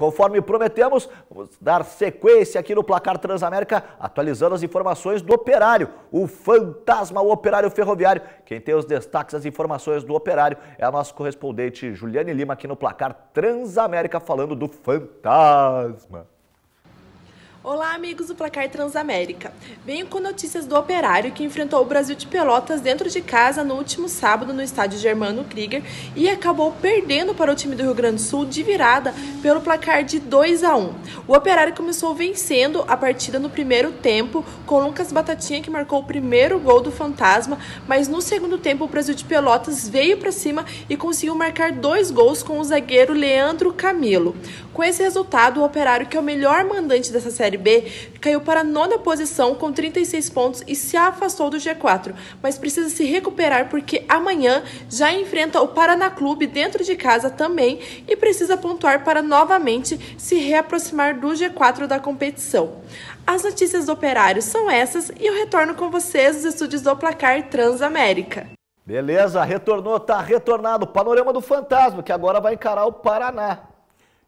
Conforme prometemos, vamos dar sequência aqui no Placar Transamérica, atualizando as informações do operário, o fantasma, o operário ferroviário. Quem tem os destaques, as informações do operário é a nossa correspondente Juliane Lima aqui no Placar Transamérica, falando do fantasma. Olá, amigos do Placar Transamérica. Venho com notícias do Operário que enfrentou o Brasil de Pelotas dentro de casa no último sábado no estádio Germano Krieger e acabou perdendo para o time do Rio Grande do Sul de virada pelo placar de 2 a 1. O Operário começou vencendo a partida no primeiro tempo com Lucas Batatinha que marcou o primeiro gol do Fantasma, mas no segundo tempo o Brasil de Pelotas veio para cima e conseguiu marcar dois gols com o zagueiro Leandro Camilo. Com esse resultado, o Operário que é o melhor mandante dessa série Série B, caiu para a nona posição com 36 pontos e se afastou do G4, mas precisa se recuperar porque amanhã já enfrenta o Paraná Clube dentro de casa também e precisa pontuar para novamente se reaproximar do G4 da competição. As notícias do operário são essas e eu retorno com vocês os estúdios do Placar Transamérica. Beleza, retornou, tá retornado. Panorama do Fantasma, que agora vai encarar o Paraná.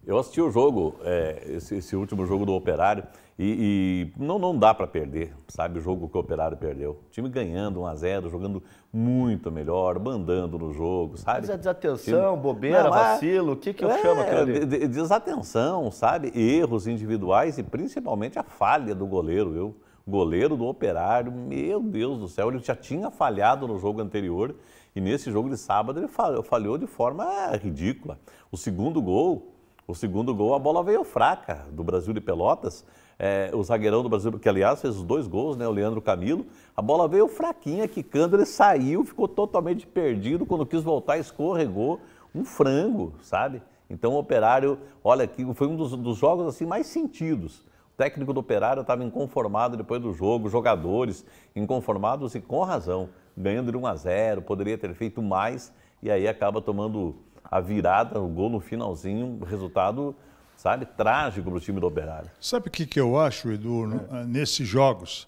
Eu assisti o jogo, é, esse, esse, último jogo do Operário, e, e não, não dá para perder, sabe? O jogo que o Operário perdeu. O time ganhando 1x0, jogando muito melhor, mandando no jogo, sabe? Mas é desatenção, bobeira, não, é vacilo, o que, que eu é, chamo aquilo ali? desatenção, sabe? Erros individuais e principalmente a falha do goleiro, viu? Goleiro do Operário, meu Deus do céu, ele já tinha falhado no jogo anterior e nesse jogo de sábado ele falhou de forma ridícula. O segundo gol o segundo gol, a bola veio fraca do Brasil de Pelotas. É, o zagueirão do Brasil, que aliás fez os dois gols, né? O Leandro Camilo. A bola veio fraquinha, quicando, ele saiu, ficou totalmente perdido. Quando quis voltar, escorregou um frango, sabe? Então o Operário, olha, que foi um dos, dos jogos assim mais sentidos. O técnico do Operário estava inconformado depois do jogo, jogadores inconformados e com razão, ganhando de 1 a 0, poderia ter feito mais e aí acaba tomando a virada, o gol no finalzinho, resultado, sabe, trágico para o time do Operário. Sabe o que, que eu acho, Edu, é. nesses jogos?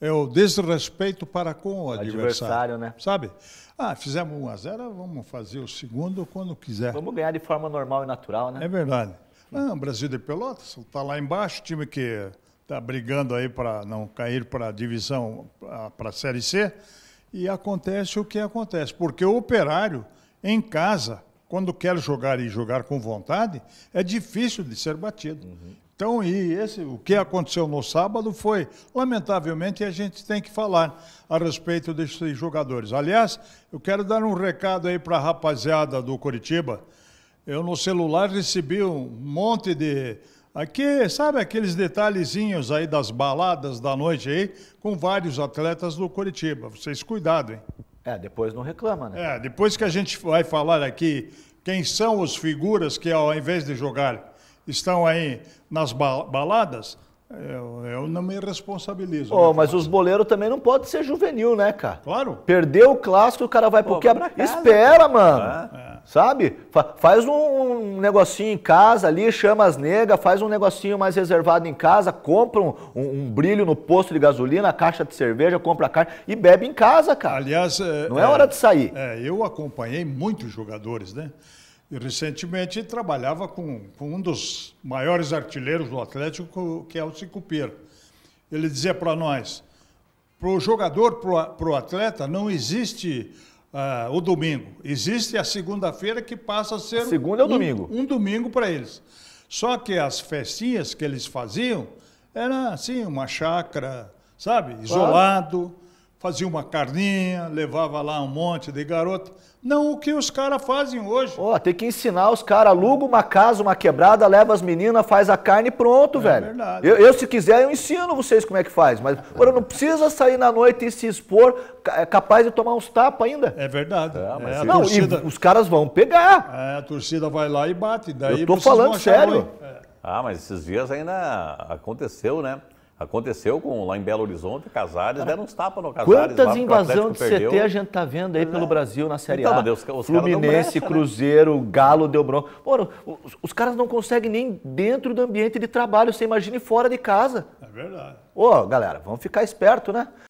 É o desrespeito para com o adversário. adversário né? Sabe? Ah, fizemos 1 a 0 vamos fazer o segundo quando quiser. Vamos ganhar de forma normal e natural, né? É verdade. Ah, o Brasil de Pelotas está lá embaixo, time que está brigando aí para não cair para a divisão, para a Série C. E acontece o que acontece, porque o operário em casa quando quer jogar e jogar com vontade, é difícil de ser batido. Uhum. Então, e esse, o que aconteceu no sábado foi, lamentavelmente, a gente tem que falar a respeito desses jogadores. Aliás, eu quero dar um recado aí para a rapaziada do Curitiba. Eu no celular recebi um monte de. Aqui, sabe aqueles detalhezinhos aí das baladas da noite aí, com vários atletas do Curitiba. Vocês cuidado, hein? É, depois não reclama, né? É, depois que a gente vai falar aqui quem são os figuras que, ao invés de jogar, estão aí nas baladas, eu, eu não me responsabilizo. Oh, mas os boleiros também não pode ser juvenil, né, cara? Claro. Perdeu o clássico, o cara vai pro quebra. Espera, mano. É sabe? Fa faz um, um, negocinho em casa ali, chama as negas, faz um negocinho mais reservado em casa, compra um, um, um brilho no posto de gasolina, caixa de cerveja, compra carne e bebe em casa, cara. Aliás, é, não é, é, hora de sair. É, eu acompanhei muitos jogadores, né? E recentemente trabalhava com, com um dos maiores artilheiros do Atlético, que é o é Cicupeiro. Ele dizia para nós: para o jogador, para o atleta, não existe uh, o domingo. Existe a segunda-feira que passa a ser. Segunda é o um, domingo. Um domingo para eles. Só que as festinhas que eles faziam era assim, uma chácara, sabe? Isolado. Claro fazia uma carninha, levava lá um monte de garota. Não o que os caras fazem hoje. Ó, tem que ensinar os caras, aluga uma casa, uma quebrada, leva as meninas, faz a carne pronto, é velho. Verdade. Eu, eu, se quiser, eu ensino vocês como é que faz. Mas agora não precisa sair na noite e se expor, é capaz de tomar uns tapas ainda. É verdade. É, mas é, não, torcida... os caras vão pegar. É, a torcida vai lá e bate. Daí eu tô falando sério. É. Ah, mas esses dias ainda aconteceu, né? Aconteceu com lá em Belo Horizonte, Casares deram uns tapas no Casares. Quantas invasões de CT a gente tá vendo aí pelo é. Brasil na Série então, A? Deus, os Fluminense, brecha, né? Cruzeiro, né? Galo deu bronca. Pô, os, os, caras não conseguem nem dentro do ambiente de trabalho, você imagine fora de casa. É verdade. Ô, galera, vamos ficar esperto, né?